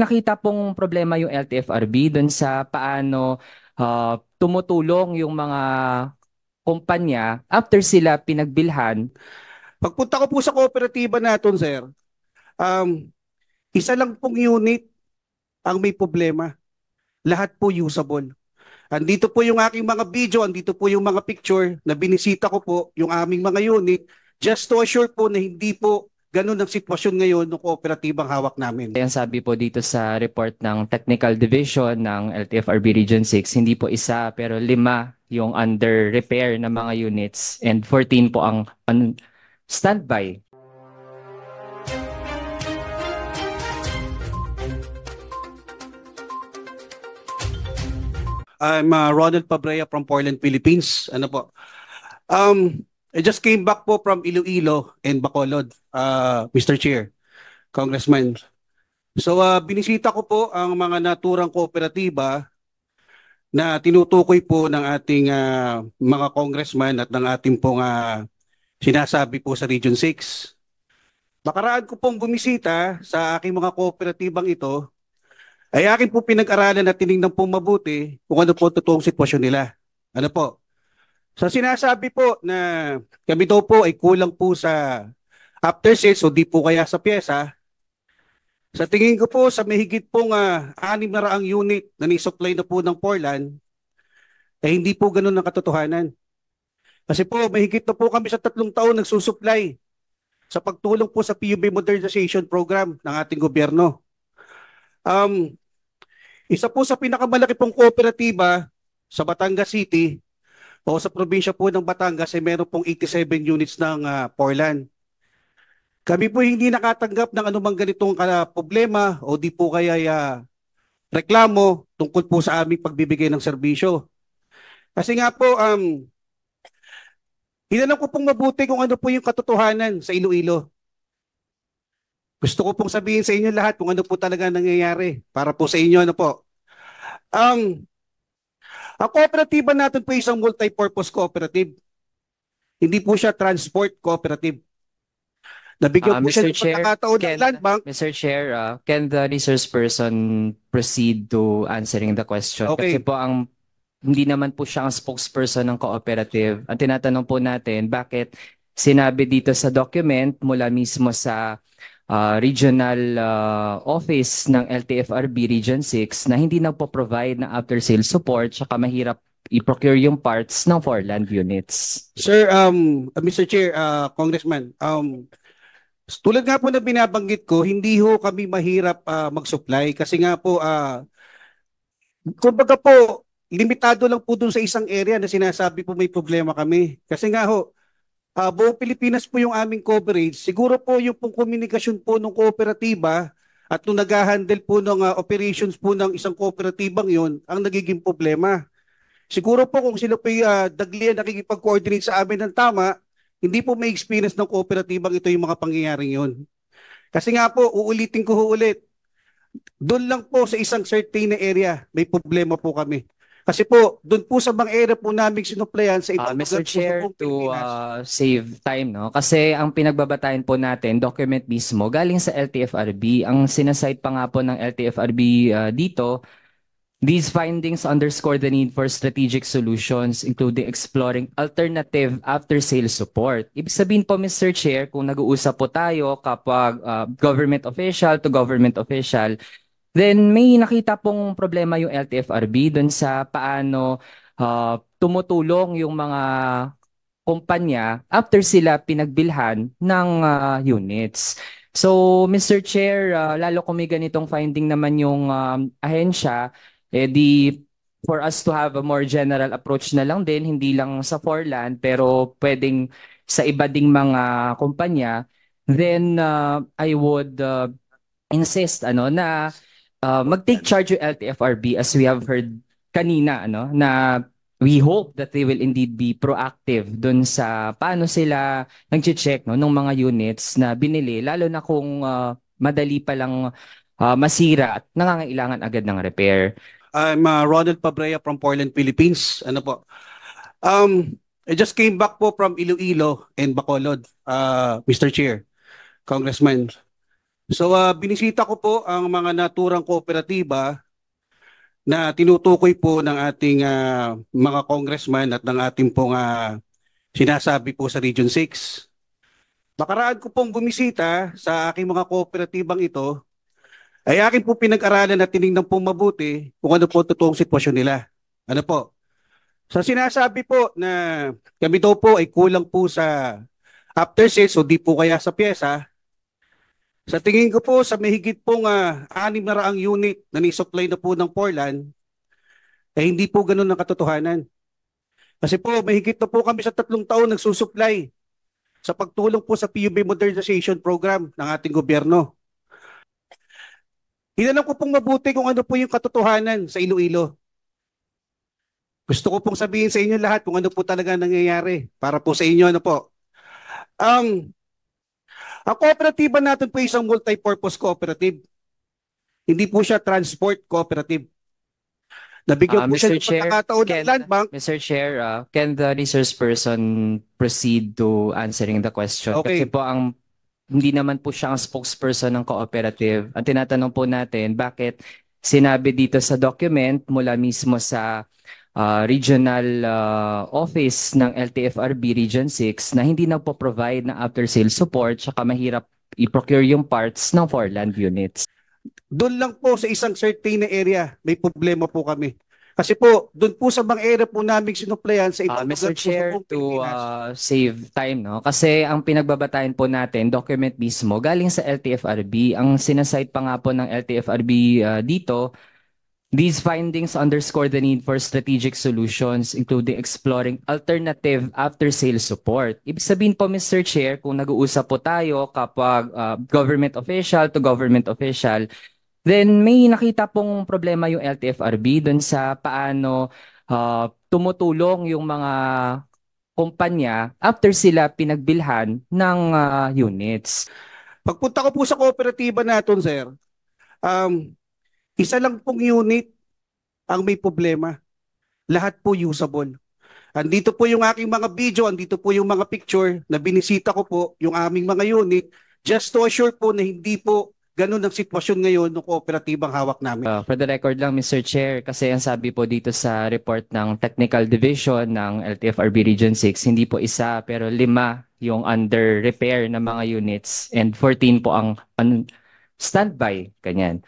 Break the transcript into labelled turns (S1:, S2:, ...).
S1: nakita pong problema yung LTFRB doon sa paano uh, tumutulong yung mga kumpanya after sila pinagbilhan. Pagpunta ko po sa kooperatiba natin, sir, um, isa lang pong
S2: unit ang may problema. Lahat po usable. Andito po yung aking mga video, andito po yung mga picture na binisita ko po yung aming mga unit just to assure po na hindi po Ganun ang sitwasyon ngayon ng kooperatibang hawak namin.
S1: Ayan sabi po dito sa report ng Technical Division ng LTFRB Region 6, hindi po isa pero lima yung under repair na mga units and 14 po ang on standby.
S2: I'm uh, Ronald Pabrea from Portland, Philippines. Ano po? Um, I just came back po from Iloilo and Bacolod, uh, Mr. Chair, Congressman. So uh, binisita ko po ang mga naturang kooperatiba na tinutukoy po ng ating uh, mga congressman at ng ating pong uh, sinasabi po sa Region 6. Nakaraan ko pong bumisita sa aking mga kooperatibang ito ay akin po pinag-aralan at tinignan po mabuti kung ano po totoong sitwasyon nila. Ano po? So sinasabi po na kami daw po ay kulang po sa after sales o di po kaya sa pyesa. Sa tingin ko po sa mahigit pong uh, ah, 600 unit na ni-supply na po ng Portland, eh hindi po ganoon ang katotohanan. Kasi po mahigit na po kami sa tatlong taon nagsusupply sa pagtulong po sa PUB Modernization Program ng ating gobyerno. Um, isa po sa pinakamalaki pong kooperatiba sa Batangas City o sa probinsya po ng Batangas ay eh, meron pong 87 units ng uh, ah, Porlan. Kami po hindi nakatanggap ng anumang ganitong uh, problema o di po kaya uh, reklamo tungkol po sa aming pagbibigay ng serbisyo. Kasi nga po, um, hinanap ko pong mabuti kung ano po yung katotohanan sa Iloilo. Gusto ko pong sabihin sa inyo lahat kung ano po talaga nangyayari para po sa inyo ano po. Um, ang kooperatiba natin po isang multi-purpose cooperative. Hindi po siya transport cooperative.
S1: Nabigyan uh, po Mr. siya ng pagkakataon can, ng land bank. Mr. Chair, uh, can the resource person proceed to answering the question? Okay. Kasi po ang hindi naman po siya ang spokesperson ng cooperative. Ang tinatanong po natin, bakit sinabi dito sa document mula mismo sa uh, regional uh, office ng LTFRB Region 6 na hindi nagpo-provide ng after sales support saka mahirap i-procure yung parts ng for land units.
S2: Sir, um, uh, Mr. Chair, uh, Congressman, um, tulad nga po na binabanggit ko, hindi ho kami mahirap uh, mag-supply kasi nga po, uh, kumbaga po, limitado lang po dun sa isang area na sinasabi po may problema kami. Kasi nga ho, uh, buong Pilipinas po yung aming coverage. Siguro po yung pong komunikasyon po ng kooperatiba at nung nag-handle po ng uh, operations po ng isang kooperatibang yon ang nagiging problema. Siguro po kung sila po uh, ah, dagli nakikipag-coordinate sa amin ng tama, hindi po may experience ng kooperatibang ito yung mga pangyayaring yon. Kasi nga po, uulitin ko ulit, doon lang po sa isang certain na area, may problema po kami. Kasi po, doon po sa mga area po namin sinuplayan sa Uh, ah, Mr. Chair,
S1: to uh, save time, no? Kasi ang pinagbabatayan po natin, document mismo, galing sa LTFRB. Ang sinasite pa nga po ng LTFRB uh, dito, these findings underscore the need for strategic solutions, including exploring alternative after sales support. Ibig sabihin po, Mr. Chair, kung nag-uusap po tayo kapag uh, government official to government official, Then may nakita pong problema yung LTFRB doon sa paano uh, tumutulong yung mga kumpanya after sila pinagbilhan ng uh, units. So, Mr. Chair, uh, lalo kung may ganitong finding naman yung um, ahensya, eh di for us to have a more general approach na lang din, hindi lang sa foreland pero pwedeng sa iba ding mga kumpanya, then uh, I would uh, insist ano na uh, mag-take charge yung LTFRB as we have heard kanina ano na we hope that they will indeed be proactive dun sa paano sila nagche-check no ng mga units na binili lalo na kung uh, madali pa lang uh, masira at nangangailangan agad ng repair.
S2: I'm uh, Ronald Pabrea from Portland, Philippines. Ano po? Um, I just came back po from Iloilo and Bacolod, uh, Mr. Chair, Congressman. So uh, binisita ko po ang mga naturang kooperatiba na tinutukoy po ng ating uh, mga congressman at ng ating pong uh, sinasabi po sa Region 6. Nakaraan ko pong bumisita sa aking mga kooperatibang ito ay akin po pinag-aralan at tinignan po mabuti kung ano po totoong sitwasyon nila. Ano po? Sa sinasabi po na kami daw po ay kulang po sa after sales o di po kaya sa pyesa, sa tingin ko po, sa mahigit pong uh, ah, 600 unit na ni-supply na po ng Portland, eh hindi po ganoon ang katotohanan. Kasi po, mahigit na po kami sa tatlong taon nagsusupply sa pagtulong po sa PUB Modernization Program ng ating gobyerno. Hinanap ko pong mabuti kung ano po yung katotohanan sa Iloilo. Gusto ko pong sabihin sa inyo lahat kung ano po talaga nangyayari para po sa inyo ano po. Um, ang kooperatiba natin po isang multi-purpose cooperative. Hindi po siya transport cooperative.
S1: Nabigyan uh, po Mr. siya ng pagkakataon ng land bank. Mr. Chair, uh, can the research person proceed to answering the question? Okay. Kasi po ang hindi naman po siya ang spokesperson ng cooperative. Ang tinatanong po natin, bakit sinabi dito sa document mula mismo sa uh, regional uh, office ng LTFRB Region 6 na hindi nagpo-provide ng after-sales support saka mahirap i-procure yung parts ng four-land units. Doon lang
S2: po sa isang certain na area, may problema po kami. Kasi po, doon po sa mga area po namin sinuplayan sa iba. Uh, Mr. Chair, po
S1: to uh, save time, no? Kasi ang pinagbabatayan po natin, document mismo, galing sa LTFRB. Ang sinasite pa nga po ng LTFRB uh, dito, These findings underscore the need for strategic solutions, including exploring alternative after sales support. Ibig sabihin po, Mr. Chair, kung nag-uusap po tayo kapag uh, government official to government official, then may nakita pong problema yung LTFRB dun sa paano uh, tumutulong yung mga kumpanya after sila pinagbilhan ng uh, units. Pagpunta ko po sa kooperatiba natin, sir, um,
S2: isa lang pong unit ang may problema. Lahat po usable. Andito po yung aking mga video, andito po yung mga picture na binisita ko po yung aming mga unit just to assure po na hindi po ganun ang sitwasyon ngayon ng kooperatibang
S1: hawak namin. Uh, for the record lang Mr. Chair, kasi ang sabi po dito sa report ng Technical Division ng LTFRB Region 6, hindi po isa pero lima yung under repair ng mga units and 14 po ang standby, kanyan.